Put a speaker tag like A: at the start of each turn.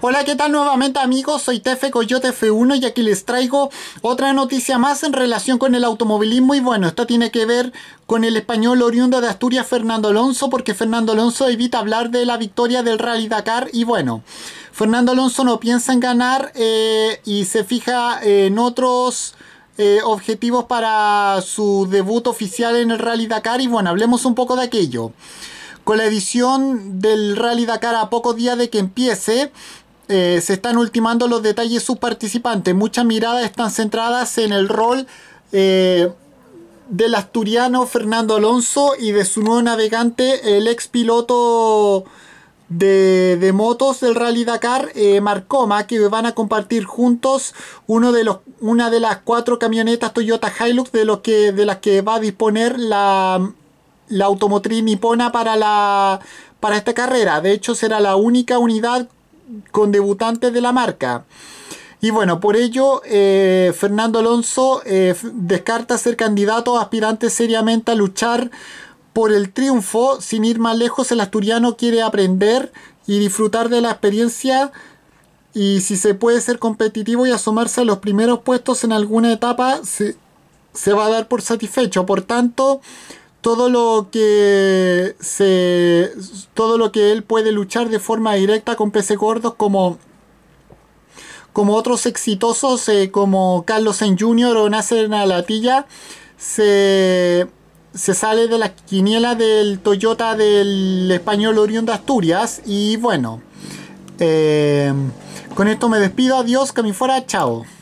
A: Hola, ¿qué tal nuevamente amigos? Soy Tefe Coyote F1 y aquí les traigo otra noticia más en relación con el automovilismo y bueno, esto tiene que ver con el español oriundo de Asturias Fernando Alonso porque Fernando Alonso evita hablar de la victoria del Rally Dakar y bueno, Fernando Alonso no piensa en ganar eh, y se fija en otros... Eh, objetivos para su debut oficial en el Rally Dakar y bueno, hablemos un poco de aquello. Con la edición del Rally Dakar a pocos días de que empiece, eh, se están ultimando los detalles de sus participantes. Muchas miradas están centradas en el rol eh, del asturiano Fernando Alonso y de su nuevo navegante, el ex piloto de, motos del Rally Dakar, eh, Marcoma, que van a compartir juntos uno de los, una de las cuatro camionetas Toyota Hilux de, los que, de las que va a disponer la, automotriz nipona para, la, para esta carrera. De hecho, será la única unidad con debutantes de la marca. Y bueno, por ello, eh, Fernando Alonso eh, descarta ser candidato aspirante seriamente a luchar por el triunfo. Sin ir más lejos, el asturiano quiere aprender y disfrutar de la experiencia. Y si se puede ser competitivo y asomarse a los primeros puestos en alguna etapa, se, se va a dar por satisfecho. Por tanto, todo lo que todo lo que él puede luchar de forma directa con peces gordos como como otros exitosos eh, como Carlos en Jr. o en Alatilla se se sale de la quiniela del Toyota del español Orión de Asturias y bueno eh, con esto me despido adiós que me fuera chao